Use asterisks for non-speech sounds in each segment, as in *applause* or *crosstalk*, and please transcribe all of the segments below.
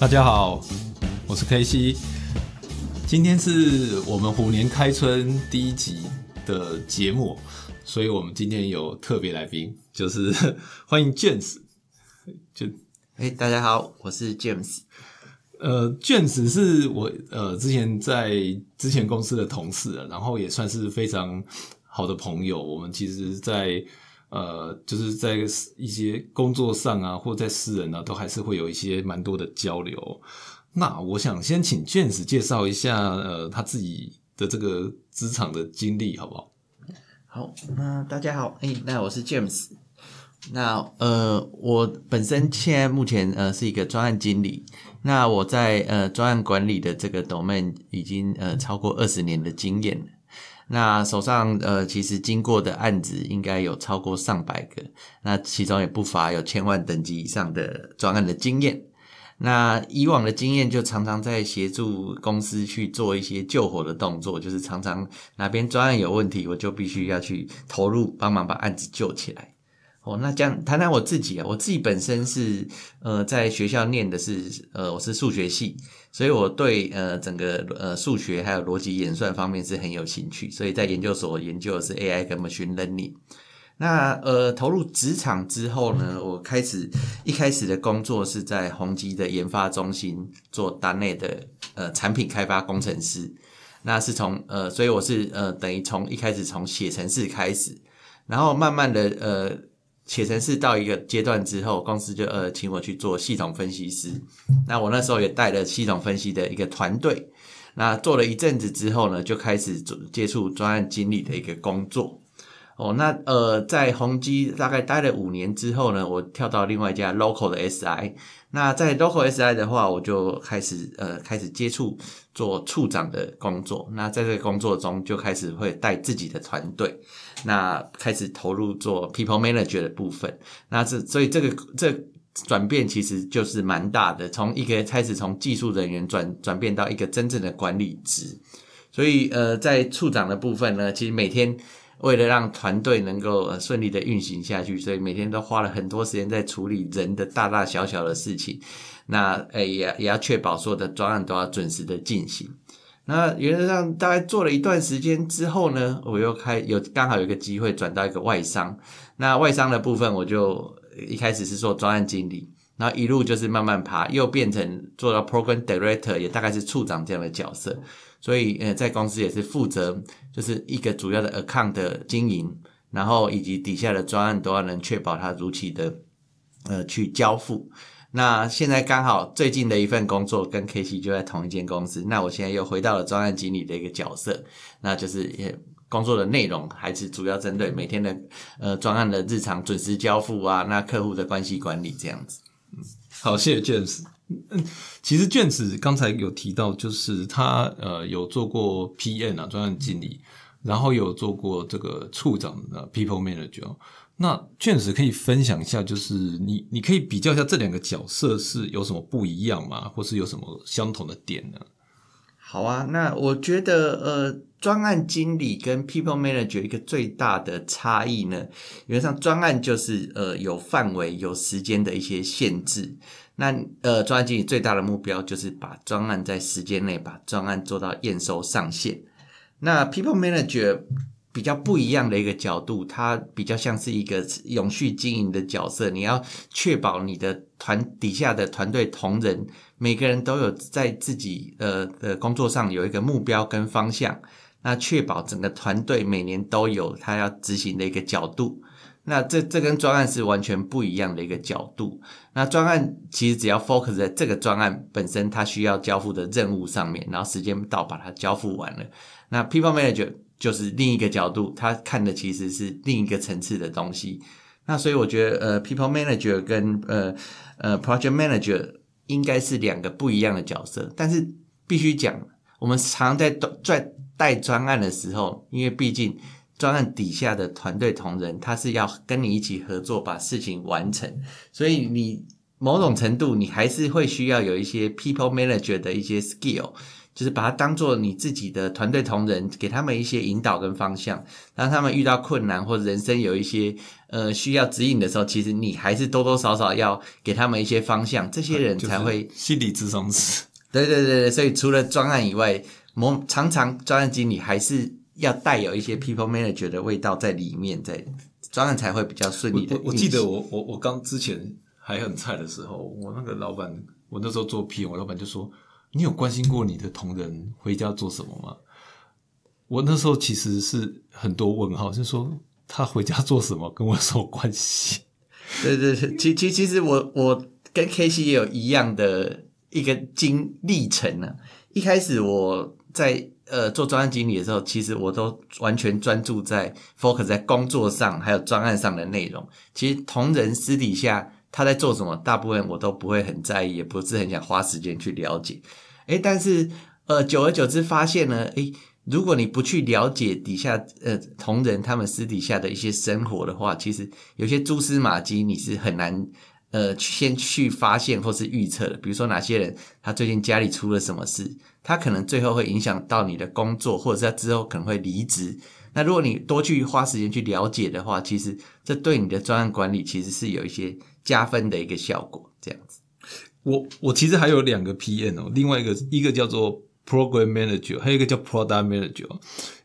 大家好，我是 K C，今天是我们虎年开春第一集的节目，所以我们今天有特别来宾，就是 *laughs* 欢迎 James。就，哎，大家好，我是 James。呃，James 是我呃之前在之前公司的同事，然后也算是非常好的朋友。我们其实，在。呃，就是在一些工作上啊，或在私人啊，都还是会有一些蛮多的交流。那我想先请 James 介绍一下呃他自己的这个职场的经历，好不好？好，那大家好，哎，那我是 James。那呃，我本身现在目前呃是一个专案经理。那我在呃专案管理的这个 domain 已经呃超过二十年的经验。那手上呃，其实经过的案子应该有超过上百个，那其中也不乏有千万等级以上的专案的经验。那以往的经验就常常在协助公司去做一些救火的动作，就是常常哪边专案有问题，我就必须要去投入帮忙把案子救起来。哦，那这样谈谈我自己啊。我自己本身是呃，在学校念的是呃，我是数学系，所以我对呃整个呃数学还有逻辑演算方面是很有兴趣。所以在研究所研究的是 A I 跟 Machine Learning。那呃，投入职场之后呢，我开始一开始的工作是在宏基的研发中心做单内的呃产品开发工程师。那是从呃，所以我是呃等于从一开始从写程式开始，然后慢慢的呃。写成是到一个阶段之后，公司就呃请我去做系统分析师。那我那时候也带了系统分析的一个团队。那做了一阵子之后呢，就开始做接触专案经理的一个工作。哦，那呃在宏基大概待了五年之后呢，我跳到另外一家 local 的 SI。那在 local SI 的话，我就开始呃开始接触做处长的工作。那在这个工作中，就开始会带自己的团队。那开始投入做 people manager 的部分，那这所以这个这转变其实就是蛮大的，从一个开始从技术人员转转变到一个真正的管理职，所以呃在处长的部分呢，其实每天为了让团队能够顺利的运行下去，所以每天都花了很多时间在处理人的大大小小的事情，那呃也也要确保所有的专案都要准时的进行。那原则上大概做了一段时间之后呢，我又开有刚好有一个机会转到一个外商，那外商的部分我就一开始是做专案经理，然后一路就是慢慢爬，又变成做到 program director，也大概是处长这样的角色，所以呃在公司也是负责就是一个主要的 account 的经营，然后以及底下的专案都要能确保它如期的呃去交付。那现在刚好最近的一份工作跟 K C 就在同一间公司，那我现在又回到了专案经理的一个角色，那就是也工作的内容还是主要针对每天的呃专案的日常准时交付啊，那客户的关系管理这样子。嗯，好，谢谢 James。嗯，其实卷子刚才有提到，就是他呃有做过 PM 啊，专案经理，然后有做过这个处长的 People Manager。那卷子可以分享一下，就是你，你可以比较一下这两个角色是有什么不一样吗？或是有什么相同的点呢？好啊，那我觉得，呃，专案经理跟 people manager 一个最大的差异呢，原则上专案就是呃有范围、有时间的一些限制。那呃，专案经理最大的目标就是把专案在时间内把专案做到验收上线。那 people manager 比较不一样的一个角度，它比较像是一个永续经营的角色。你要确保你的团底下的团队同仁，每个人都有在自己呃的工作上有一个目标跟方向。那确保整个团队每年都有他要执行的一个角度。那这这跟专案是完全不一样的一个角度。那专案其实只要 focus 在这个专案本身，它需要交付的任务上面，然后时间到把它交付完了。那 people manager。就是另一个角度，他看的其实是另一个层次的东西。那所以我觉得，呃，people manager 跟呃呃 project manager 应该是两个不一样的角色。但是必须讲，我们常在在带专案的时候，因为毕竟专案底下的团队同仁，他是要跟你一起合作把事情完成，所以你某种程度你还是会需要有一些 people manager 的一些 skill。就是把它当做你自己的团队同仁，给他们一些引导跟方向，让他们遇到困难或者人生有一些呃需要指引的时候，其实你还是多多少少要给他们一些方向，这些人才会心理自松。对对对对，所以除了专案以外，我常常专案经理还是要带有一些 people manager 的味道在里面，在专案才会比较顺利的。我记得我我我刚之前还很菜的时候，我那个老板，我那时候做 P，我老板就说。你有关心过你的同仁回家做什么吗？我那时候其实是很多问号，就说他回家做什么，跟我什么关系？*laughs* 对对，其其其实我我跟 K C 也有一样的一个经历程呢。一开始我在呃做专案经理的时候，其实我都完全专注在 f o u s 在工作上，还有专案上的内容。其实同仁私底下。他在做什么，大部分我都不会很在意，也不是很想花时间去了解。哎，但是，呃，久而久之发现呢，哎，如果你不去了解底下呃同仁他们私底下的一些生活的话，其实有些蛛丝马迹你是很难呃先去发现或是预测的。比如说哪些人他最近家里出了什么事，他可能最后会影响到你的工作，或者他之后可能会离职。那如果你多去花时间去了解的话，其实这对你的专案管理其实是有一些。加分的一个效果，这样子。我我其实还有两个 P N 哦，另外一个一个叫做 Program Manager，还有一个叫 Product Manager，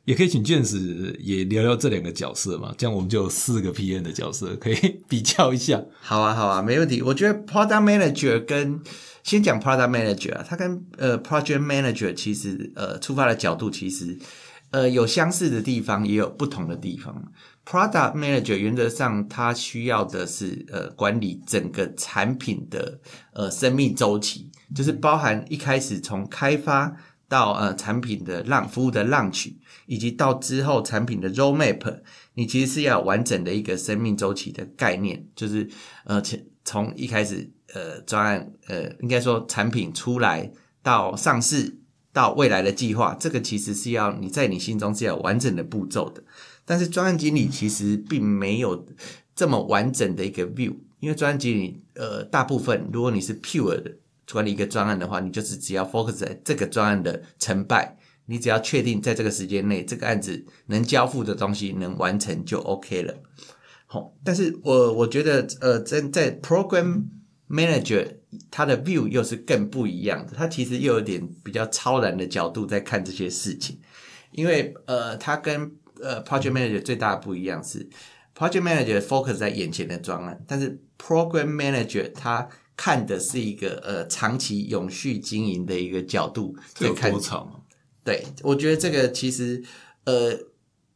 也可以请卷子也聊聊这两个角色嘛，这样我们就有四个 P N 的角色可以比较一下。好啊，好啊，没问题。我觉得 Product Manager 跟先讲 Product Manager 啊，它跟呃 Project Manager 其实呃出发的角度其实。呃，有相似的地方，也有不同的地方。Product Manager 原则上，它需要的是呃，管理整个产品的呃生命周期，就是包含一开始从开发到呃产品的浪服务的浪取，以及到之后产品的 roadmap。你其实是要完整的一个生命周期的概念，就是呃，从一开始呃专案呃，应该说产品出来到上市。到未来的计划，这个其实是要你在你心中是要完整的步骤的，但是专案经理其实并没有这么完整的一个 view，因为专案经理呃，大部分如果你是 pure 的管理一个专案的话，你就是只要 focus 在这个专案的成败，你只要确定在这个时间内这个案子能交付的东西能完成就 OK 了。好，但是我我觉得呃，在在 program。Manager 他的 view 又是更不一样的，他其实又有点比较超然的角度在看这些事情，因为呃，他跟呃 Project Manager 最大的不一样是，Project Manager focus 在眼前的专案，但是 Program Manager 他看的是一个呃长期永续经营的一个角度，在看。多重？对，我觉得这个其实呃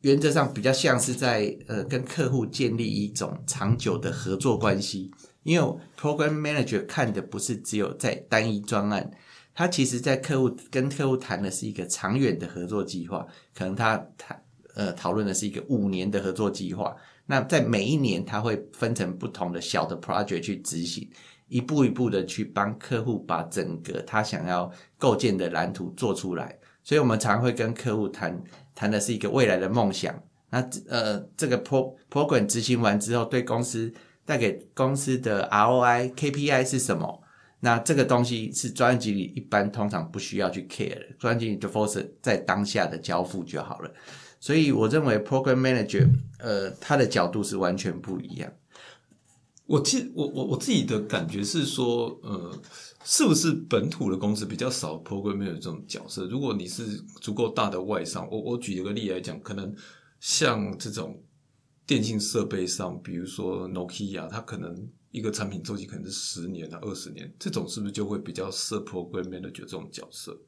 原则上比较像是在呃跟客户建立一种长久的合作关系。因为 program manager 看的不是只有在单一专案，他其实在客户跟客户谈的是一个长远的合作计划，可能他谈呃讨论的是一个五年的合作计划。那在每一年他会分成不同的小的 project 去执行，一步一步的去帮客户把整个他想要构建的蓝图做出来。所以我们常会跟客户谈谈的是一个未来的梦想。那呃这个 pro program 执行完之后，对公司。带给公司的 ROI、KPI 是什么？那这个东西是专辑里一般通常不需要去 care 的，专辑就 focus 在当下的交付就好了。所以我认为 program manager，呃，他的角度是完全不一样。我自我我我自己的感觉是说，呃，是不是本土的公司比较少 program manager 这种角色？如果你是足够大的外商，我我举一个例来讲，可能像这种。电信设备上，比如说 Nokia，它可能一个产品周期可能是十年到二十年，这种是不是就会比较适合 Program Manager 这种角色？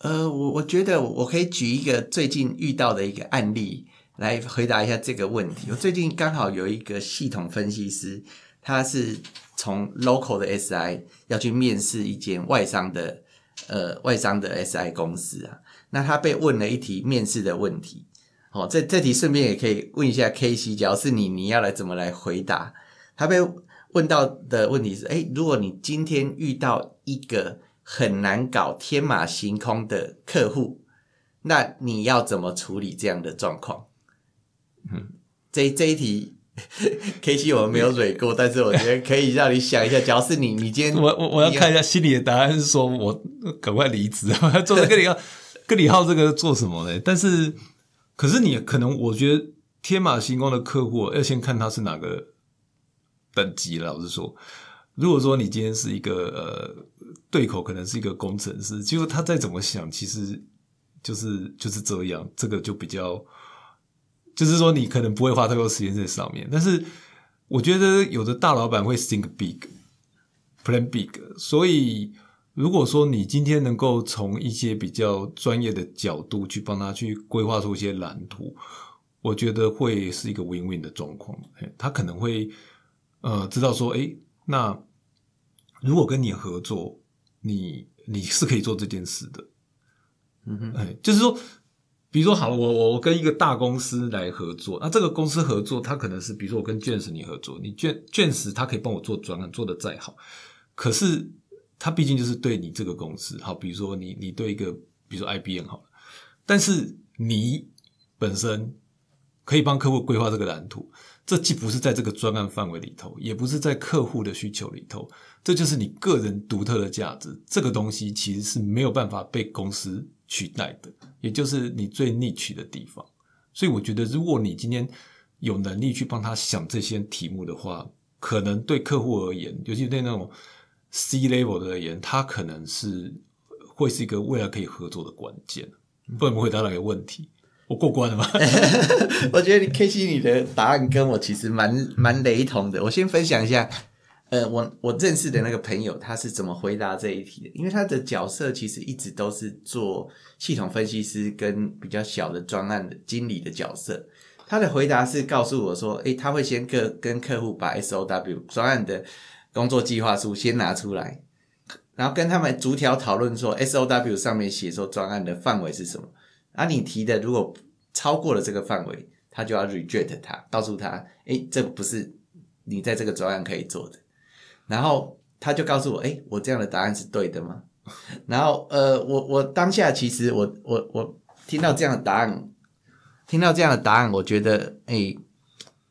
呃，我我觉得我可以举一个最近遇到的一个案例来回答一下这个问题。我最近刚好有一个系统分析师，他是从 local 的 SI 要去面试一间外商的呃外商的 SI 公司啊，那他被问了一题面试的问题。好，这这题顺便也可以问一下 K C，只要是你，你要来怎么来回答？他被问到的问题是：哎，如果你今天遇到一个很难搞、天马行空的客户，那你要怎么处理这样的状况？嗯，这这一题 *laughs* K C 我们没有蕊过，但是我觉得可以让你想一下。假要是你，你今天我我我要看一下心里的答案，是说我赶快离职，我 *laughs* 要做跟李浩，跟李浩这个做什么呢？但是。可是你可能，我觉得天马行空的客户要先看他是哪个等级。老实说，如果说你今天是一个呃对口，可能是一个工程师，就果他再怎么想，其实就是就是这样。这个就比较，就是说你可能不会花太多时间在上面。但是我觉得有的大老板会 think big，plan big，所以。如果说你今天能够从一些比较专业的角度去帮他去规划出一些蓝图，我觉得会是一个 win win 的状况。他可能会呃知道说，哎，那如果跟你合作，你你是可以做这件事的。嗯哼，哎，就是说，比如说，好，我我我跟一个大公司来合作，那这个公司合作，他可能是比如说我跟卷石你合作，你卷卷石他可以帮我做专案，做的再好，可是。它毕竟就是对你这个公司好，比如说你你对一个，比如说 IBM 好了，但是你本身可以帮客户规划这个蓝图，这既不是在这个专案范围里头，也不是在客户的需求里头，这就是你个人独特的价值。这个东西其实是没有办法被公司取代的，也就是你最逆取的地方。所以我觉得，如果你今天有能力去帮他想这些题目的话，可能对客户而言，尤其对那种。C level 的而言，他可能是会是一个未来可以合作的关键。不能不回答那个问题，我过关了吗？*laughs* 我觉得你 K C 你的答案跟我其实蛮蛮雷同的。我先分享一下，呃，我我认识的那个朋友他是怎么回答这一题的，因为他的角色其实一直都是做系统分析师跟比较小的专案的经理的角色。他的回答是告诉我说，哎，他会先跟跟客户把 S O W 专案的。工作计划书先拿出来，然后跟他们逐条讨论说，SOW 上面写说专案的范围是什么？啊，你提的如果超过了这个范围，他就要 reject 他，告诉他，哎，这不是你在这个专案可以做的。然后他就告诉我，哎，我这样的答案是对的吗？*laughs* 然后，呃，我我当下其实我我我听到这样的答案，听到这样的答案，我觉得，哎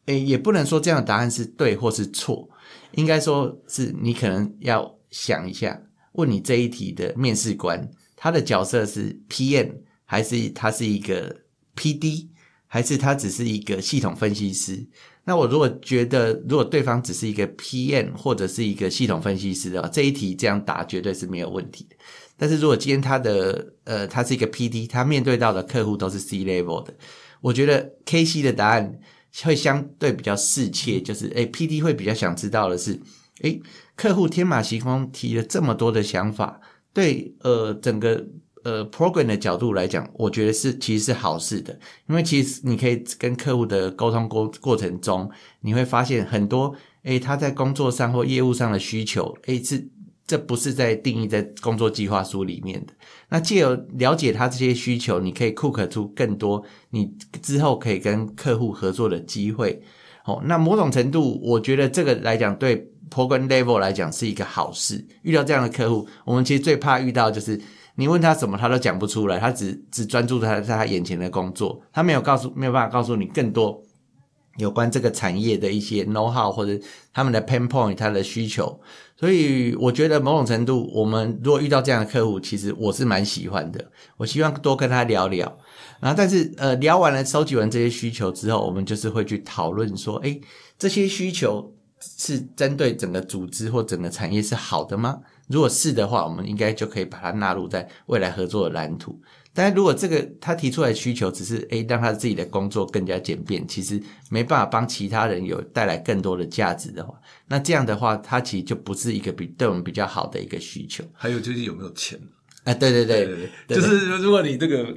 哎，也不能说这样的答案是对或是错。应该说是你可能要想一下，问你这一题的面试官，他的角色是 PM 还是他是一个 PD，还是他只是一个系统分析师？那我如果觉得，如果对方只是一个 PM 或者是一个系统分析师的话，这一题这样答绝对是没有问题的。但是如果今天他的呃他是一个 PD，他面对到的客户都是 C level 的，我觉得 K C 的答案。会相对比较世切，就是诶 p D 会比较想知道的是，诶客户天马行空提了这么多的想法，对，呃，整个呃 program 的角度来讲，我觉得是其实是好事的，因为其实你可以跟客户的沟通过过程中，你会发现很多，诶他在工作上或业务上的需求，诶是。这不是在定义在工作计划书里面的。那借由了解他这些需求，你可以 cook 出更多你之后可以跟客户合作的机会。哦，那某种程度，我觉得这个来讲对 program level 来讲是一个好事。遇到这样的客户，我们其实最怕遇到就是你问他什么他都讲不出来，他只只专注他在他眼前的工作，他没有告诉没有办法告诉你更多。有关这个产业的一些 know how 或者他们的 pain point、它的需求，所以我觉得某种程度，我们如果遇到这样的客户，其实我是蛮喜欢的。我希望多跟他聊聊，然后但是呃，聊完了、收集完这些需求之后，我们就是会去讨论说，哎，这些需求是针对整个组织或整个产业是好的吗？如果是的话，我们应该就可以把它纳入在未来合作的蓝图。但如果这个他提出来需求只是诶让他自己的工作更加简便，其实没办法帮其他人有带来更多的价值的话，那这样的话他其实就不是一个比对我们比较好的一个需求。还有就是有没有钱？啊，对对对，就是如果你这个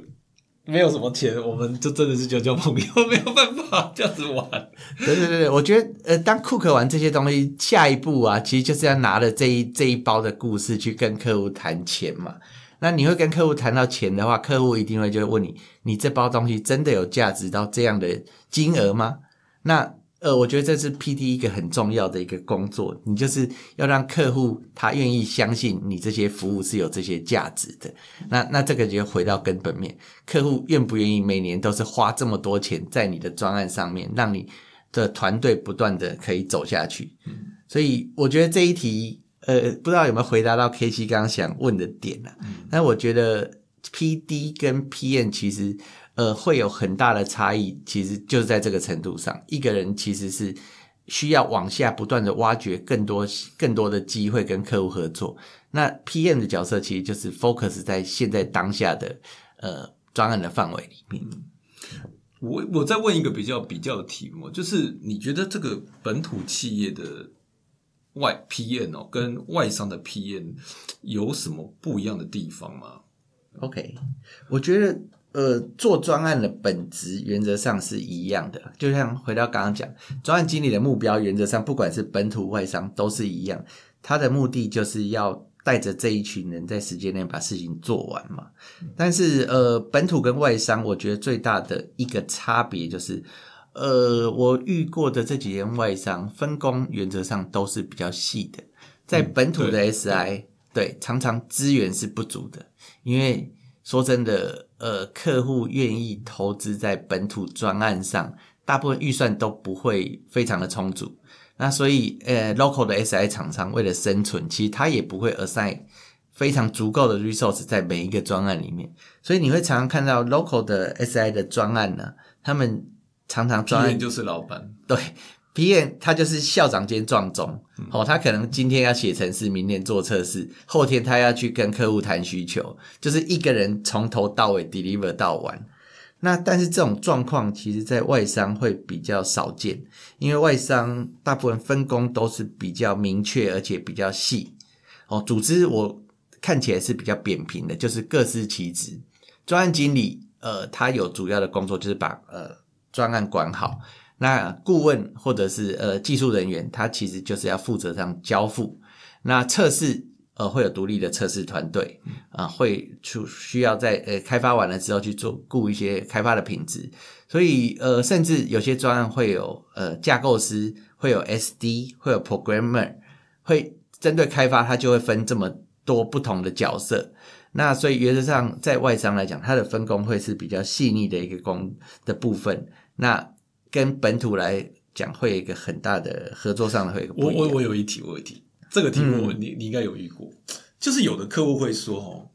没有什么钱，我们就真的是交交朋友，没有办法这样子玩。*laughs* 对对对，我觉得呃，当库克玩这些东西，下一步啊，其实就是要拿了这一这一包的故事去跟客户谈钱嘛。那你会跟客户谈到钱的话，客户一定会就会问你：你这包东西真的有价值到这样的金额吗？那呃，我觉得这是 P D 一个很重要的一个工作，你就是要让客户他愿意相信你这些服务是有这些价值的。那那这个就回到根本面，客户愿不愿意每年都是花这么多钱在你的专案上面，让你的团队不断的可以走下去？所以我觉得这一题。呃，不知道有没有回答到 K C 刚刚想问的点呢？嗯，但我觉得 P D 跟 P N 其实，呃，会有很大的差异，其实就是在这个程度上，一个人其实是需要往下不断的挖掘更多更多的机会跟客户合作。那 P M 的角色其实就是 focus 在现在当下的呃专案的范围里面。我我再问一个比较比较的题目，就是你觉得这个本土企业的？外 PN 哦，跟外商的 PN 有什么不一样的地方吗？OK，我觉得呃，做专案的本质原则上是一样的。就像回到刚刚讲，专案经理的目标原则上不管是本土外商都是一样，他的目的就是要带着这一群人在时间内把事情做完嘛。但是呃，本土跟外商，我觉得最大的一个差别就是。呃，我遇过的这几间外商分工原则上都是比较细的，在本土的 SI 对常常资源是不足的，因为说真的，呃，客户愿意投资在本土专案上，大部分预算都不会非常的充足。那所以，呃，local 的 SI 厂商为了生存，其实他也不会 assign 非常足够的 resource 在每一个专案里面，所以你会常常看到 local 的 SI 的专案呢，他们。常常专案就是老板，对，皮演他就是校长兼壮总哦。他可能今天要写程式，明天做测试，后天他要去跟客户谈需求，就是一个人从头到尾 deliver 到完。那但是这种状况，其实在外商会比较少见，因为外商大部分分工都是比较明确，而且比较细哦。组织我看起来是比较扁平的，就是各司其职。专案经理呃，他有主要的工作就是把呃。专案管好，那顾问或者是呃技术人员，他其实就是要负责这样交付。那测试呃会有独立的测试团队啊，会出需要在呃开发完了之后去做顾一些开发的品质。所以呃，甚至有些专案会有呃架构师，会有 S D，会有 programmer，会针对开发，它就会分这么多不同的角色。那所以原则上在外商来讲，它的分工会是比较细腻的一个工的部分。那跟本土来讲，会一个很大的合作上的会。我我我有一题，我有一题，这个题目你你应该有遇过，就是有的客户会说哦，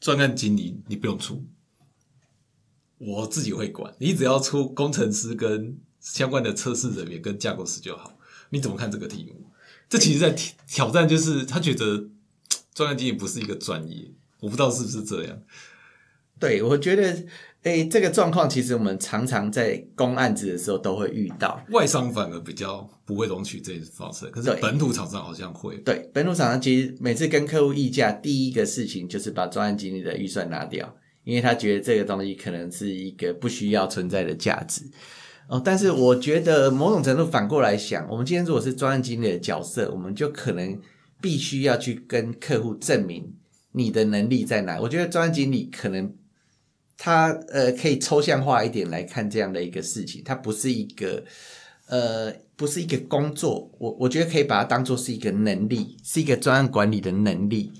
专案经理你不用出，我自己会管，你只要出工程师跟相关的测试人员跟架构师就好。你怎么看这个题目？这其实在挑挑战，就是他觉得专案经理不是一个专业，我不知道是不是这样。对，我觉得。哎，这个状况其实我们常常在公案子的时候都会遇到，外商反而比较不会容许这种发生，可是本土厂商好像会。对，本土厂商其实每次跟客户议价，第一个事情就是把专案经理的预算拿掉，因为他觉得这个东西可能是一个不需要存在的价值。哦，但是我觉得某种程度反过来想，我们今天如果是专案经理的角色，我们就可能必须要去跟客户证明你的能力在哪。我觉得专案经理可能。它呃，可以抽象化一点来看这样的一个事情，它不是一个呃，不是一个工作。我我觉得可以把它当做是一个能力，是一个专案管理的能力。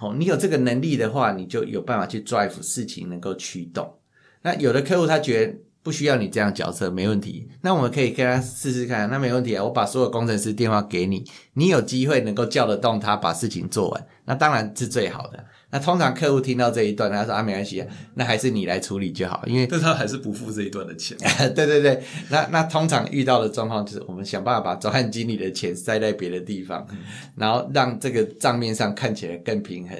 哦，你有这个能力的话，你就有办法去 drive 事情能够驱动。那有的客户他觉得不需要你这样角色，没问题。那我们可以跟他试试看，那没问题啊。我把所有工程师电话给你，你有机会能够叫得动他把事情做完，那当然是最好的。那通常客户听到这一段，他说：“啊，没关系，那还是你来处理就好。”因为，但他还是不付这一段的钱。*laughs* 对对对，那那通常遇到的状况就是，我们想办法把专案经理的钱塞在别的地方，然后让这个账面上看起来更平衡，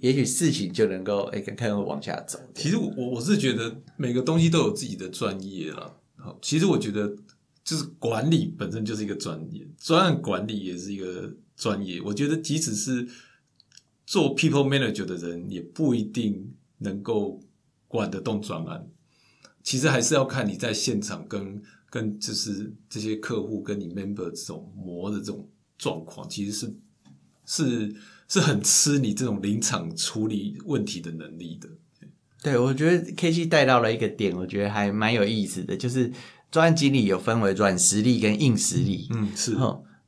也许事情就能够诶，看始往下走。其实我我是觉得每个东西都有自己的专业了。好，其实我觉得就是管理本身就是一个专业，专案管理也是一个专业。我觉得即使是。做 people manager 的人也不一定能够管得动专案，其实还是要看你在现场跟跟就是这些客户跟你 member 这种磨的这种状况，其实是是是很吃你这种临场处理问题的能力的。对，我觉得 K G 带到了一个点，我觉得还蛮有意思的，就是专案经理有分为软实力跟硬实力。嗯，是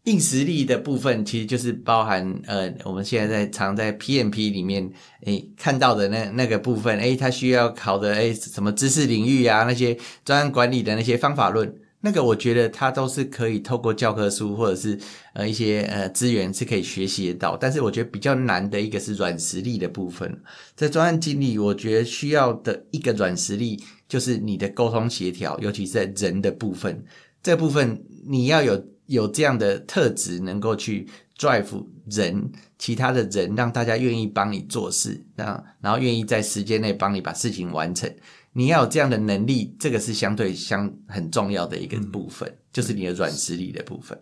硬实力的部分，其实就是包含呃，我们现在在常在 PMP 里面诶看到的那那个部分诶，它需要考的诶什么知识领域啊，那些专案管理的那些方法论，那个我觉得它都是可以透过教科书或者是呃一些呃资源是可以学习到。但是我觉得比较难的一个是软实力的部分，在专案经理，我觉得需要的一个软实力就是你的沟通协调，尤其是在人的部分，这部分你要有。有这样的特质，能够去 drive 人，其他的人，让大家愿意帮你做事，那然后愿意在时间内帮你把事情完成。你要有这样的能力，这个是相对相很重要的一个部分，就是你的软实力的部分。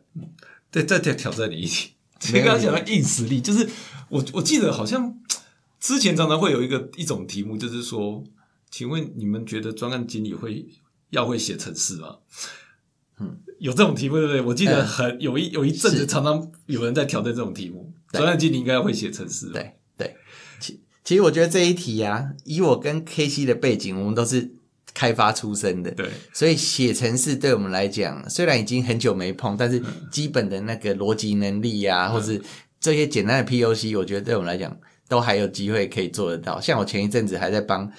对，再再挑战你一题，你刚刚讲到硬实力，就是我我记得好像之前常常会有一个一种题目，就是说，请问你们觉得专案经理会要会写程式吗？嗯。有这种题目对不对？我记得很有一有一阵子常常有人在挑战这种题目。计算机你应该会写程式，对对。其其实我觉得这一题啊，以我跟 K C 的背景，我们都是开发出身的，对。所以写程式对我们来讲，虽然已经很久没碰，但是基本的那个逻辑能力呀，或是这些简单的 P O C，我觉得对我们来讲，都还有机会可以做得到。像我前一阵子还在帮。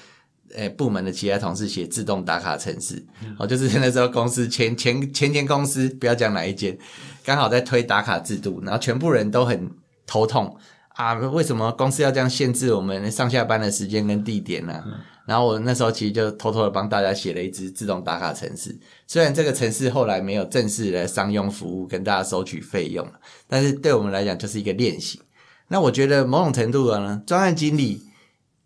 哎，部门的其他同事写自动打卡程式，哦，就是那时候公司前前前前公司，不要讲哪一间，刚好在推打卡制度，然后全部人都很头痛啊，为什么公司要这样限制我们上下班的时间跟地点呢？然后我那时候其实就偷偷的帮大家写了一支自动打卡程式，虽然这个程式后来没有正式的商用服务跟大家收取费用但是对我们来讲就是一个练习。那我觉得某种程度呢，专案经理。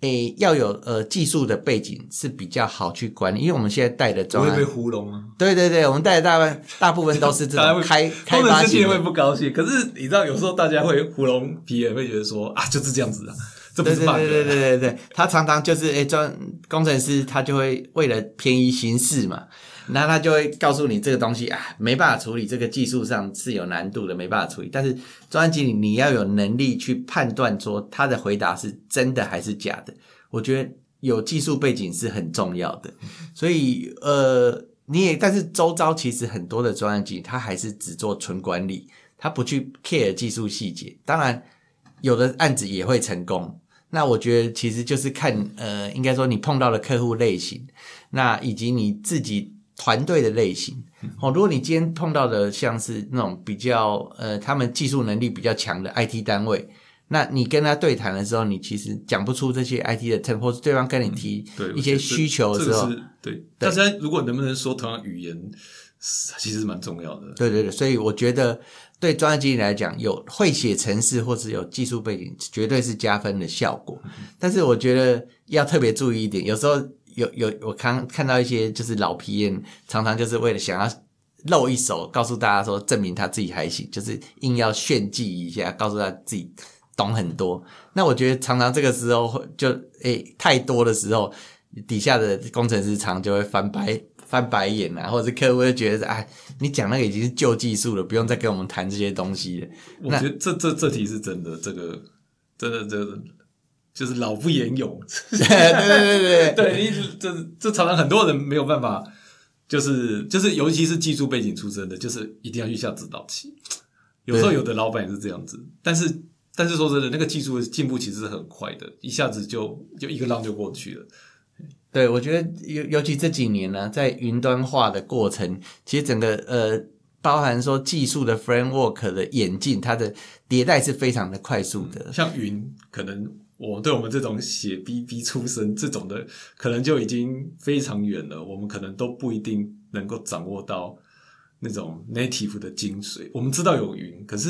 诶，要有呃技术的背景是比较好去管理，因为我们现在带的专，会被糊弄啊。对对对，我们带的大部大部分都是这种 *laughs* 开开发师会不高兴。可是你知道，有时候大家会糊弄皮，会觉得说啊，就是这样子的，这不是办 u 对对对对对，他常常就是诶，专工程师他就会为了便宜形式嘛。那他就会告诉你这个东西啊，没办法处理，这个技术上是有难度的，没办法处理。但是专案经理你要有能力去判断说他的回答是真的还是假的，我觉得有技术背景是很重要的。所以呃，你也，但是周遭其实很多的专案经理他还是只做纯管理，他不去 care 技术细节。当然有的案子也会成功，那我觉得其实就是看呃，应该说你碰到的客户类型，那以及你自己。团队的类型，哦，如果你今天碰到的像是那种比较呃，他们技术能力比较强的 IT 单位，那你跟他对谈的时候，你其实讲不出这些 IT 的 term，或是对方跟你提一些需求的时候，对，大家如果能不能说同样语言，其实蛮重要的。对对对，所以我觉得对专业经理来讲，有会写程式或是有技术背景，绝对是加分的效果。但是我觉得要特别注意一点，有时候。有有，我刚看到一些就是老皮常常就是为了想要露一手，告诉大家说证明他自己还行，就是硬要炫技一下，告诉他自己懂很多。那我觉得常常这个时候就诶太多的时候，底下的工程师常就会翻白翻白眼啊，或者是客户会觉得哎你讲那个已经是旧技术了，不用再跟我们谈这些东西了。我觉得这这这题是真的，这个真的真的。就是老不言勇，对对对对，对，一直这这常常很多人没有办法，就是就是，尤其是技术背景出身的，就是一定要下指导期。有时候有的老板也是这样子，但是但是说真的，那个技术进步其实是很快的，一下子就就一个浪就过去了。对，我觉得尤尤其这几年呢，在云端化的过程，其实整个呃，包含说技术的 framework 的演进，它的迭代是非常的快速的。像云可能。我对我们这种写 B B 出身这种的，可能就已经非常远了。我们可能都不一定能够掌握到那种 native 的精髓。我们知道有云，可是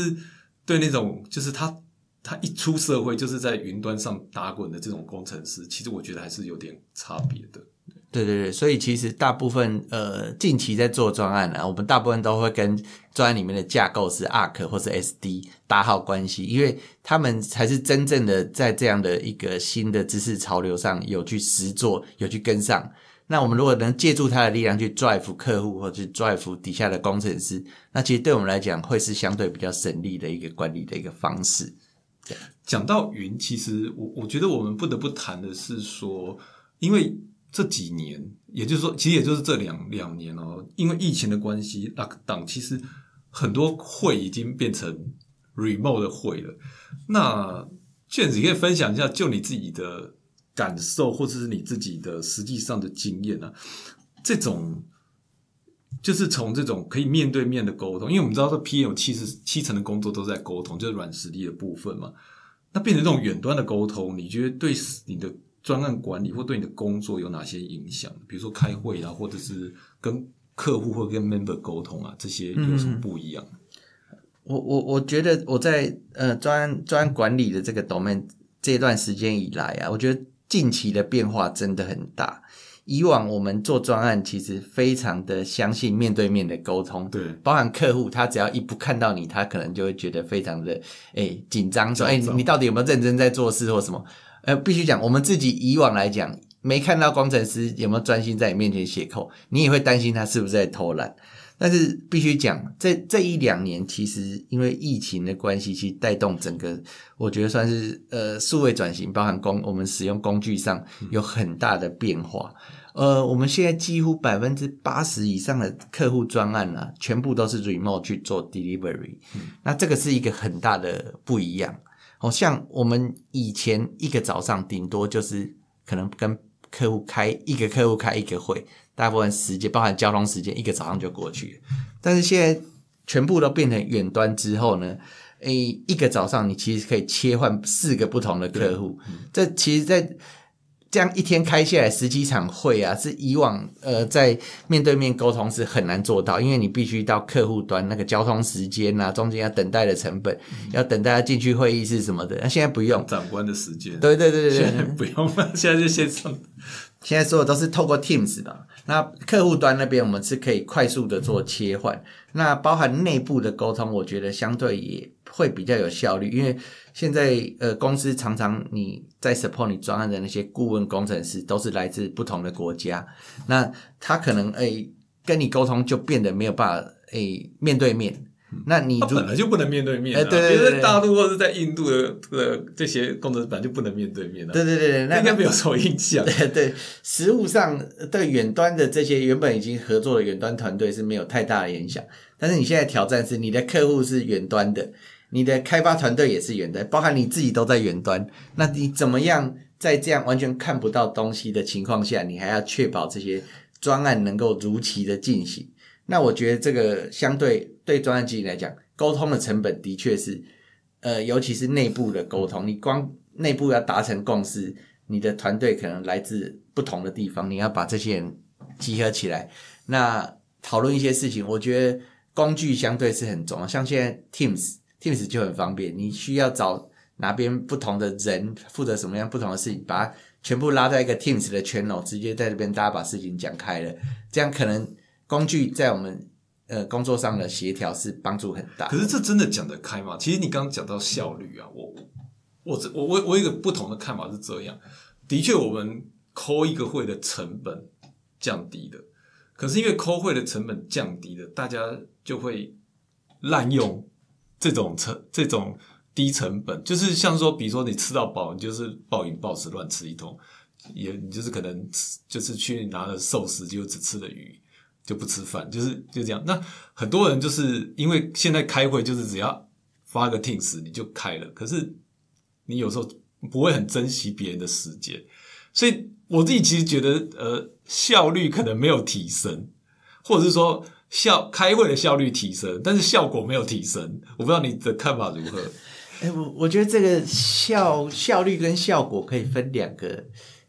对那种就是它。他一出社会就是在云端上打滚的这种工程师，其实我觉得还是有点差别的。对对对，所以其实大部分呃近期在做专案啊，我们大部分都会跟专案里面的架构师 Arc 或者 SD 打好关系，因为他们才是真正的在这样的一个新的知识潮流上有去实做、有去跟上。那我们如果能借助他的力量去拽服客户，或者拽服底下的工程师，那其实对我们来讲会是相对比较省力的一个管理的一个方式。讲到云，其实我我觉得我们不得不谈的是说，因为这几年，也就是说，其实也就是这两两年哦，因为疫情的关系那 o 其实很多会已经变成 remote 的会了。那卷子可以分享一下，就你自己的感受，或者是你自己的实际上的经验呢？这种。就是从这种可以面对面的沟通，因为我们知道说 P M 有七十七成的工作都在沟通，就是软实力的部分嘛。那变成这种远端的沟通，你觉得对你的专案管理，或对你的工作有哪些影响？比如说开会啊，或者是跟客户或跟 member 沟通啊，这些有什么不一样？我我我觉得我在呃专专案管理的这个 domain 这段时间以来啊，我觉得近期的变化真的很大。以往我们做专案，其实非常的相信面对面的沟通，对，包含客户，他只要一不看到你，他可能就会觉得非常的，诶紧张，说，诶你到底有没有认真在做事或什么？呃，必须讲，我们自己以往来讲，没看到工程师有没有专心在你面前写扣，你也会担心他是不是在偷懒。但是必须讲，这这一两年，其实因为疫情的关系，去带动整个，我觉得算是呃，数位转型，包含工，我们使用工具上有很大的变化。呃，我们现在几乎百分之八十以上的客户专案啊，全部都是 remote 去做 delivery，那这个是一个很大的不一样。好像我们以前一个早上顶多就是可能跟客户开一个客户开一个会，大部分时间包含交通时间，一个早上就过去。但是现在全部都变成远端之后呢，诶，一个早上你其实可以切换四个不同的客户，这其实在。这样一天开下来十几场会啊，是以往呃在面对面沟通是很难做到，因为你必须到客户端那个交通时间呐，中间要等待的成本，要等大家进去会议室什么的。那现在不用，长官的时间。对对对对对，现在不用了，现在就线上，现在所有都是透过 Teams 的。那客户端那边我们是可以快速的做切换。那包含内部的沟通，我觉得相对也。会比较有效率，因为现在呃，公司常常你在 support 你专案的那些顾问工程师都是来自不同的国家，那他可能诶跟你沟通就变得没有办法诶面对面。那你他本来就不能面对面，对对对，大陆或者在印度的呃这些工程师本来就不能面对面。对对对，应该没有什么影响。对对，实物上对远端的这些原本已经合作的远端团队是没有太大的影响，但是你现在挑战是你的客户是远端的。你的开发团队也是远端，包含你自己都在远端。那你怎么样在这样完全看不到东西的情况下，你还要确保这些专案能够如期的进行？那我觉得这个相对对专案经理来讲，沟通的成本的确是，呃，尤其是内部的沟通，你光内部要达成共识，你的团队可能来自不同的地方，你要把这些人集合起来，那讨论一些事情，我觉得工具相对是很重要，像现在 Teams。Teams 就很方便，你需要找哪边不同的人负责什么样不同的事情，把它全部拉在一个 Teams 的圈哦，直接在这边大家把事情讲开了，这样可能工具在我们呃工作上的协调是帮助很大。可是这真的讲得开吗？其实你刚刚讲到效率啊，我我我我我一个不同的看法是这样：的确，我们抠一个会的成本降低了，可是因为抠会的成本降低了，大家就会滥用。这种成这种低成本，就是像说，比如说你吃到饱，你就是暴饮暴食乱吃一通，也你就是可能就是去拿了寿司，就只吃了鱼，就不吃饭，就是就这样。那很多人就是因为现在开会就是只要发个 Teams 你就开了，可是你有时候不会很珍惜别人的时间，所以我自己其实觉得，呃，效率可能没有提升，或者是说。效开会的效率提升，但是效果没有提升，我不知道你的看法如何。*laughs* 哎，我我觉得这个效效率跟效果可以分两个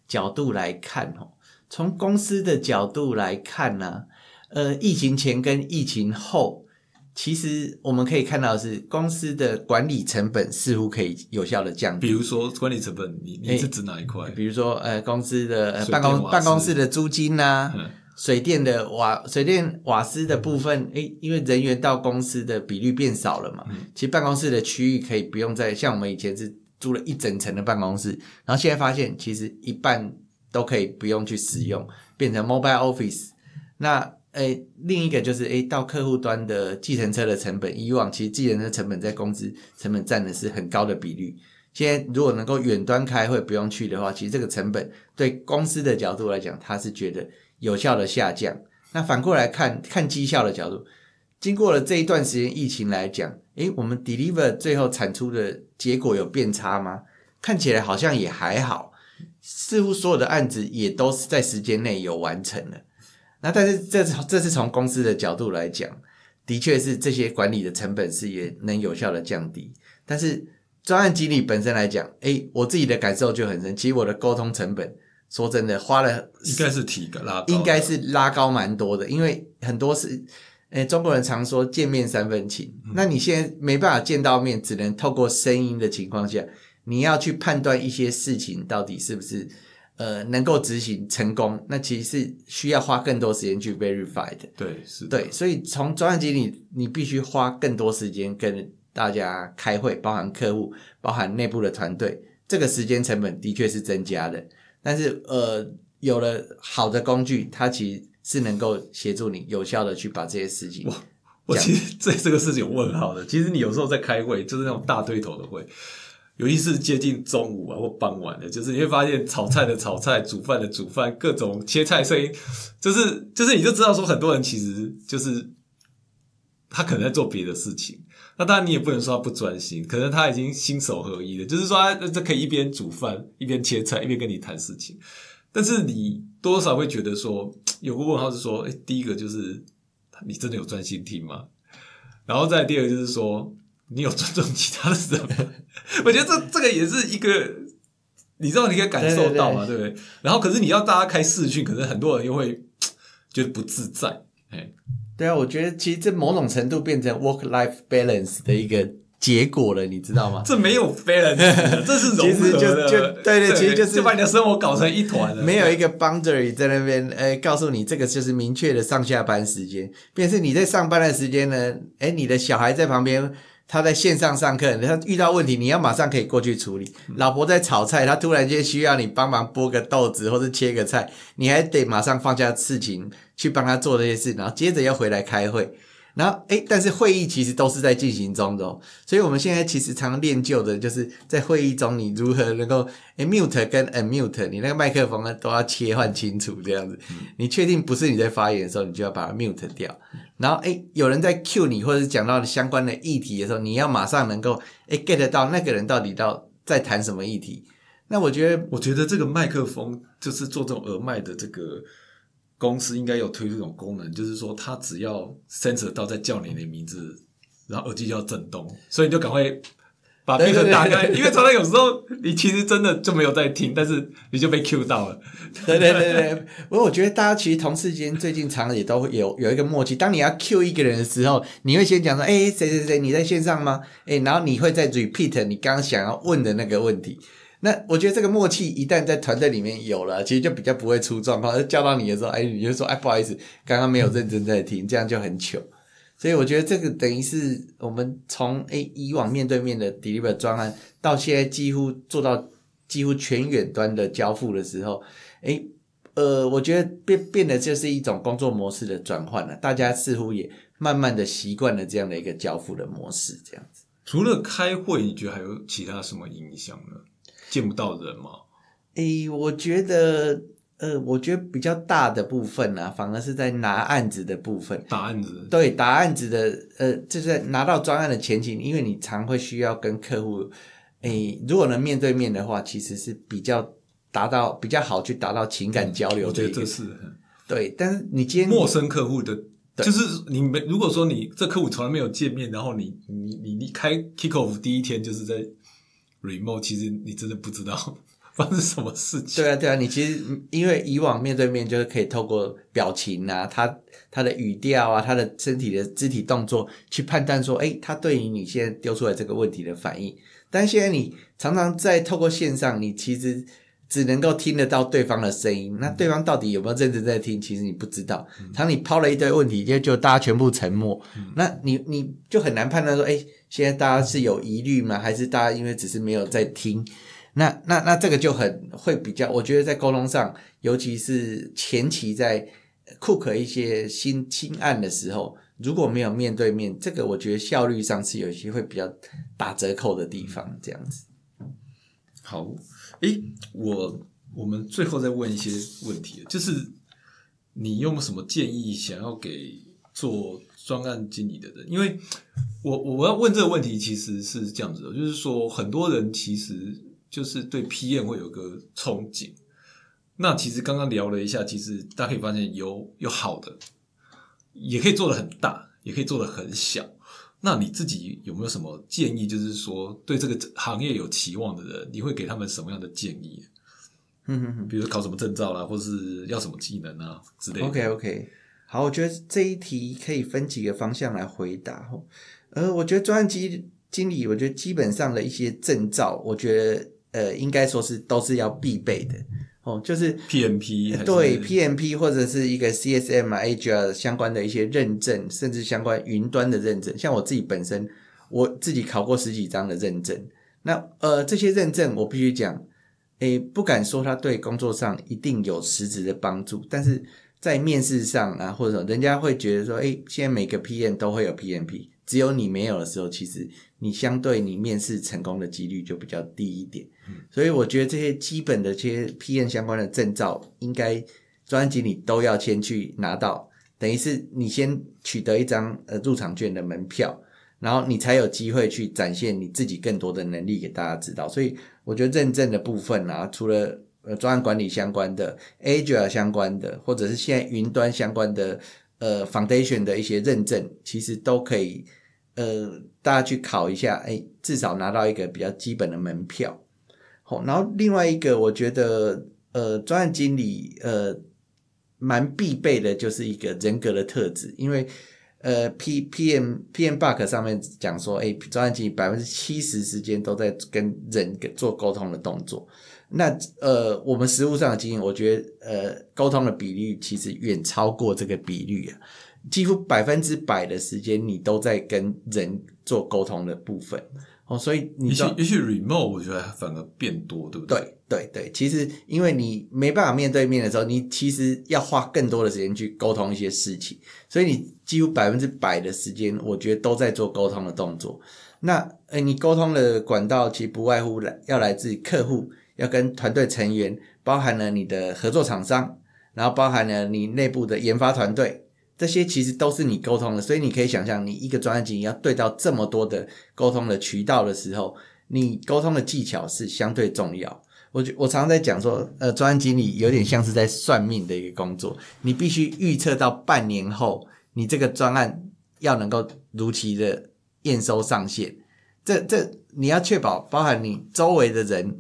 角度来看哦。从公司的角度来看呢，呃，疫情前跟疫情后，其实我们可以看到是公司的管理成本似乎可以有效的降低。比如说管理成本，你你是指哪一块？比如说，呃，公司的办公办公室的租金呐。水电的瓦水电瓦斯的部分，哎，因为人员到公司的比率变少了嘛，其实办公室的区域可以不用再像我们以前是租了一整层的办公室，然后现在发现其实一半都可以不用去使用，变成 mobile office。那哎，另一个就是哎，到客户端的计程车的成本，以往其实计程车成本在工资成本占的是很高的比率，现在如果能够远端开会不用去的话，其实这个成本对公司的角度来讲，他是觉得。有效的下降。那反过来看看绩效的角度，经过了这一段时间疫情来讲，诶，我们 deliver 最后产出的结果有变差吗？看起来好像也还好，似乎所有的案子也都是在时间内有完成了。那但是这这是从公司的角度来讲，的确是这些管理的成本是也能有效的降低。但是专案经理本身来讲，诶，我自己的感受就很深，其实我的沟通成本。说真的，花了应该是提拉应该是拉高蛮多的，因为很多是，呃，中国人常说见面三分情，那你现在没办法见到面，只能透过声音的情况下，你要去判断一些事情到底是不是呃能够执行成功，那其实是需要花更多时间去 verify 的。对，是，对，所以从专案经理，你必须花更多时间跟大家开会，包含客户，包含内部的团队，这个时间成本的确是增加的。但是呃，有了好的工具，它其实是能够协助你有效的去把这些事情。我我其实这这个事情有问号的。其实你有时候在开会，就是那种大对头的会，尤其是接近中午啊或傍晚的，就是你会发现炒菜的炒菜，煮饭的煮饭，各种切菜声音，就是就是你就知道说很多人其实就是他可能在做别的事情。那当然，你也不能说他不专心，可能他已经心手合一了，就是说他这可以一边煮饭一边切菜一边跟你谈事情，但是你多少会觉得说有个问号是说，哎，第一个就是你真的有专心听吗？然后再第二个就是说你有尊重其他的人？*laughs* 我觉得这这个也是一个，你知道你可以感受到嘛，对不对？然后可是你要大家开视讯，可能很多人又会觉得不自在，哎。对啊，我觉得其实这某种程度变成 work life balance 的一个结果了，你知道吗？这没有 balance，*laughs* 这是其实就就对对，其实就是就把你的生活搞成一团了，没有一个 boundary 在那边，哎，告诉你这个就是明确的上下班时间，便是你在上班的时间呢，哎，你的小孩在旁边。他在线上上课，他遇到问题，你要马上可以过去处理。老婆在炒菜，他突然间需要你帮忙剥个豆子或者切个菜，你还得马上放下事情去帮他做这些事，然后接着要回来开会。然后哎，但是会议其实都是在进行中的，所以我们现在其实常常练就的就是在会议中，你如何能够 mute 跟 unmute，你那个麦克风呢都要切换清楚这样子。你确定不是你在发言的时候，你就要把它 mute 掉。然后哎，有人在 cue 你，或者是讲到相关的议题的时候，你要马上能够哎 get 到那个人到底到在谈什么议题。那我觉得，我觉得这个麦克风就是做这种耳麦的这个。公司应该有推出一种功能，就是说它只要 s e n s r 到在叫你的名字，然后耳机就要震动，所以你就赶快把那个打开，因为常常有时候你其实真的就没有在听，但是你就被 Q 到了。对对对对，我我觉得大家其实同事间最近常也都有有一个默契，当你要 Q 一个人的时候，你会先讲说：“哎，谁谁谁，你在线上吗？”哎，然后你会在 repeat 你刚想要问的那个问题。那我觉得这个默契一旦在团队里面有了，其实就比较不会出状况。而叫到你的时候，哎，你就说，哎，不好意思，刚刚没有认真在听，这样就很糗。所以我觉得这个等于是我们从哎以往面对面的 deliver 专案，到现在几乎做到几乎全远端的交付的时候，哎，呃，我觉得变变得就是一种工作模式的转换了。大家似乎也慢慢的习惯了这样的一个交付的模式，这样子。除了开会，你觉得还有其他什么影响呢？见不到人吗？诶，我觉得，呃，我觉得比较大的部分呢，反而是在拿案子的部分。打案子？对，打案子的，呃，就是在拿到专案的前景，因为你常会需要跟客户，诶，如果能面对面的话，其实是比较达到比较好去达到情感交流。我觉得这是，对。但是你今天陌生客户的，就是你们如果说你这客户从来没有见面，然后你你你你开 kick off 第一天就是在。remote 其实你真的不知道 *laughs* 发生什么事情。对啊，对啊，你其实因为以往面对面就是可以透过表情啊，他他的语调啊，他的身体的肢体动作去判断说，哎，他对于你现在丢出来这个问题的反应。但现在你常常在透过线上，你其实。只能够听得到对方的声音，那对方到底有没有认真在听？其实你不知道。常你抛了一堆问题，就就大家全部沉默，那你你就很难判断说，哎，现在大家是有疑虑吗？还是大家因为只是没有在听？那那那这个就很会比较，我觉得在沟通上，尤其是前期在库克一些新新案的时候，如果没有面对面，这个我觉得效率上是有些会比较打折扣的地方，这样子。好。哎，我我们最后再问一些问题，就是你有没有什么建议想要给做专案经理的人？因为我我要问这个问题，其实是这样子的，就是说很多人其实就是对 P M 会有个憧憬。那其实刚刚聊了一下，其实大家可以发现有有好的，也可以做的很大，也可以做的很小。那你自己有没有什么建议？就是说，对这个行业有期望的人，你会给他们什么样的建议？嗯，比如考什么证照啦，或是要什么技能啊之类的。OK，OK，好，我觉得这一题可以分几个方向来回答。哦，呃，我觉得专案经经理，我觉得基本上的一些证照，我觉得呃，应该说是都是要必备的。哦，就是 PMP 对 PMP 或者是一个 CSM a 啊，相关的一些认证，甚至相关云端的认证。像我自己本身，我自己考过十几张的认证。那呃，这些认证我必须讲，诶，不敢说它对工作上一定有实质的帮助，但是在面试上啊，或者人家会觉得说，诶，现在每个 PM 都会有 PMP。只有你没有的时候，其实你相对你面试成功的几率就比较低一点。所以我觉得这些基本的这些 Pn 相关的证照，应该专辑你都要先去拿到，等于是你先取得一张呃入场券的门票，然后你才有机会去展现你自己更多的能力给大家知道。所以我觉得认证的部分啊，除了呃，专案管理相关的 Azure 相关的，或者是现在云端相关的呃 Foundation 的一些认证，其实都可以。呃，大家去考一下，哎，至少拿到一个比较基本的门票。好，然后另外一个，我觉得，呃，专案经理，呃，蛮必备的，就是一个人格的特质。因为，呃，P P M P M b u c k 上面讲说，哎，专案经理百分之七十时间都在跟人做沟通的动作。那，呃，我们实务上的经验，我觉得，呃，沟通的比例其实远超过这个比率啊。几乎百分之百的时间，你都在跟人做沟通的部分哦，所以也许也许 remote，我觉得反而变多对，对对，其实因为你没办法面对面的时候，你其实要花更多的时间去沟通一些事情，所以你几乎百分之百的时间，我觉得都在做沟通的动作。那呃，你沟通的管道其实不外乎来要来自客户，要跟团队成员，包含了你的合作厂商，然后包含了你内部的研发团队。这些其实都是你沟通的，所以你可以想象，你一个专案经理要对到这么多的沟通的渠道的时候，你沟通的技巧是相对重要。我我常常在讲说，呃，专案经理有点像是在算命的一个工作，你必须预测到半年后，你这个专案要能够如期的验收上线，这这你要确保，包含你周围的人。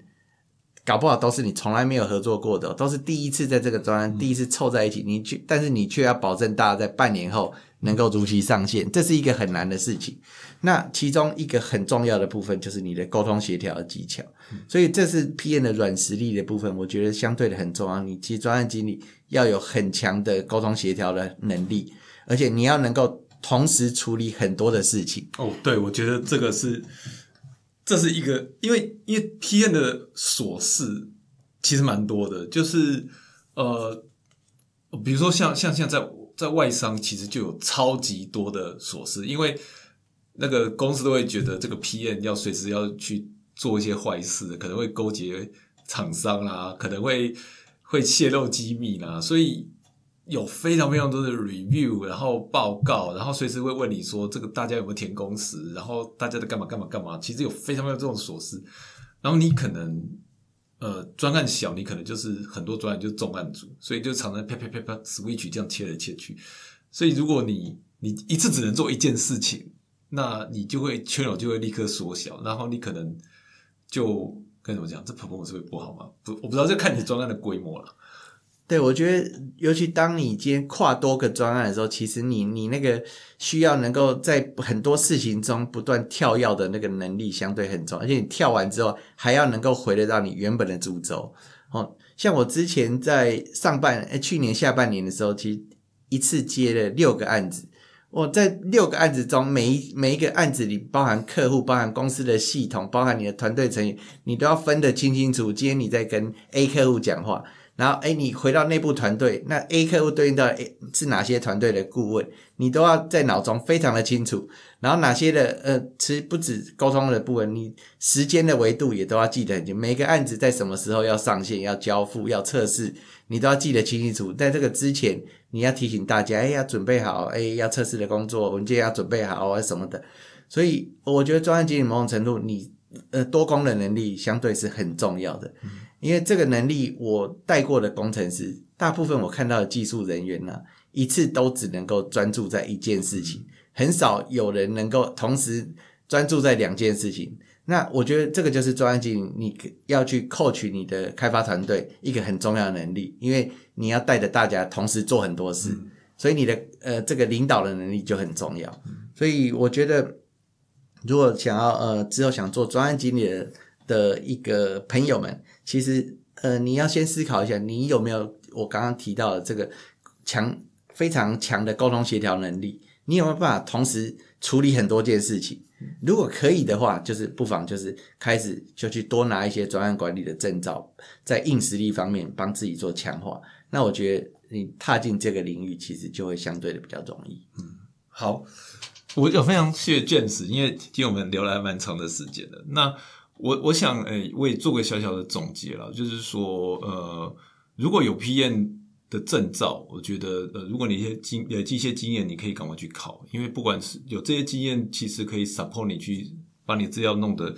搞不好都是你从来没有合作过的，都是第一次在这个专案第一次凑在一起，你却但是你却要保证大家在半年后能够如期上线，这是一个很难的事情。那其中一个很重要的部分就是你的沟通协调技巧，所以这是 P.M. 的软实力的部分，我觉得相对的很重要。你其实专案经理要有很强的沟通协调的能力，而且你要能够同时处理很多的事情。哦，对，我觉得这个是。这是一个，因为因为 PN 的琐事其实蛮多的，就是呃，比如说像像像在在外商其实就有超级多的琐事，因为那个公司都会觉得这个 PN 要随时要去做一些坏事，可能会勾结厂商啦，可能会会泄露机密啦，所以。有非常非常多的 review，然后报告，然后随时会问你说这个大家有没有填工时，然后大家在干嘛干嘛干嘛，其实有非常非常这种琐事，然后你可能呃专案小，你可能就是很多专案就是重案组，所以就常常啪啪啪啪 switch 这样切来切去，所以如果你你一次只能做一件事情，那你就会圈友就会立刻缩小，然后你可能就该怎么讲，这 performance 会不好吗？不，我不知道，就看你专案的规模了。对，我觉得，尤其当你今天跨多个专案的时候，其实你你那个需要能够在很多事情中不断跳跃的那个能力相对很重，而且你跳完之后还要能够回得到你原本的主轴。哦，像我之前在上半，哎，去年下半年的时候，其实一次接了六个案子，我在六个案子中，每一每一个案子里包含客户、包含公司的系统、包含你的团队成员，你都要分得清清楚楚。今天你在跟 A 客户讲话。然后，哎，你回到内部团队，那 A 客户对应到 A 是哪些团队的顾问，你都要在脑中非常的清楚。然后哪些的，呃，其实不止沟通的部分，你时间的维度也都要记得很清。每个案子在什么时候要上线、要交付、要测试，你都要记得清清楚。在这个之前，你要提醒大家，哎，要准备好，哎，要测试的工作文件要准备好啊什么的。所以，我觉得专案经理某种程度，你呃多功能能力相对是很重要的。因为这个能力，我带过的工程师，大部分我看到的技术人员呢，一次都只能够专注在一件事情，很少有人能够同时专注在两件事情。那我觉得这个就是专案经理你要去 coach 你的开发团队一个很重要的能力，因为你要带着大家同时做很多事，所以你的呃这个领导的能力就很重要。所以我觉得，如果想要呃之后想做专案经理的的一个朋友们。其实，呃，你要先思考一下，你有没有我刚刚提到的这个强、非常强的沟通协调能力？你有没有办法同时处理很多件事情？如果可以的话，就是不妨就是开始就去多拿一些专案管理的证照，在硬实力方面帮自己做强化。那我觉得你踏进这个领域，其实就会相对的比较容易。嗯，好，我有非常谢卷子，因为听我们留了蛮长的时间了。那我我想，诶，我也做个小小的总结了，就是说，呃，如果有 P N 的证照，我觉得，呃，如果你些经呃，一些经验，你可以赶快去考，因为不管是有这些经验，其实可以 support 你去把你资料弄得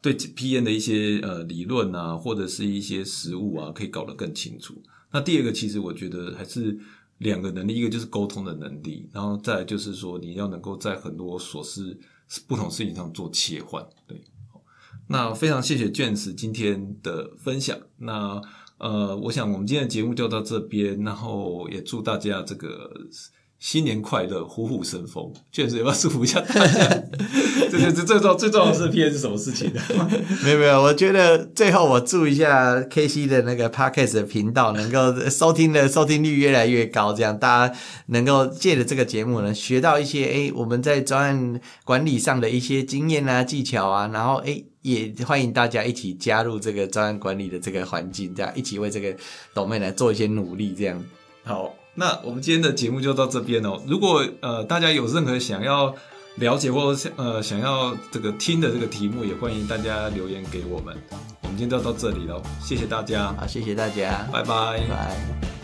对 P N 的一些呃理论啊，或者是一些实物啊，可以搞得更清楚。那第二个，其实我觉得还是两个能力，一个就是沟通的能力，然后再就是说，你要能够在很多琐事、不同事情上做切换，对。那非常谢谢卷子今天的分享。那呃，我想我们今天的节目就到这边，然后也祝大家这个新年快乐，虎虎生风。卷子要不要祝福一下大家？*laughs* 这这最重最重要的是，P A 是什么事情 *laughs* 没有没有，我觉得最后我祝一下 K C 的那个 Parkes 频道能够收听的收听率越来越高，这样大家能够借着这个节目呢，学到一些哎我们在专案管理上的一些经验啊、技巧啊，然后哎。也欢迎大家一起加入这个专案管理的这个环境，这样一起为这个董妹来做一些努力，这样。好，那我们今天的节目就到这边哦。如果呃大家有任何想要了解或想呃想要这个听的这个题目，也欢迎大家留言给我们。我们今天就到这里喽，谢谢大家。好，谢谢大家，拜拜，拜。